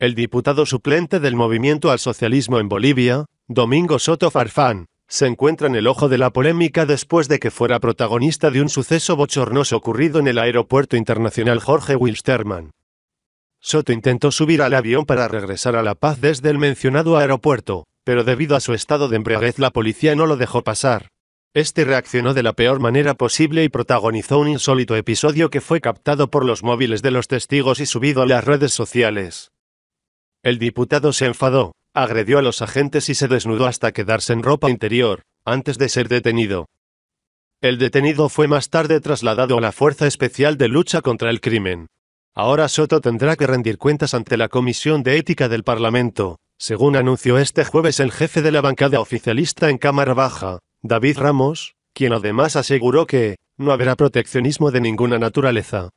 El diputado suplente del Movimiento al Socialismo en Bolivia, Domingo Soto Farfán, se encuentra en el ojo de la polémica después de que fuera protagonista de un suceso bochornoso ocurrido en el Aeropuerto Internacional Jorge Wilstermann. Soto intentó subir al avión para regresar a La Paz desde el mencionado aeropuerto, pero debido a su estado de embriaguez la policía no lo dejó pasar. Este reaccionó de la peor manera posible y protagonizó un insólito episodio que fue captado por los móviles de los testigos y subido a las redes sociales. El diputado se enfadó, agredió a los agentes y se desnudó hasta quedarse en ropa interior, antes de ser detenido. El detenido fue más tarde trasladado a la Fuerza Especial de Lucha contra el Crimen. Ahora Soto tendrá que rendir cuentas ante la Comisión de Ética del Parlamento, según anunció este jueves el jefe de la bancada oficialista en Cámara Baja, David Ramos, quien además aseguró que, no habrá proteccionismo de ninguna naturaleza.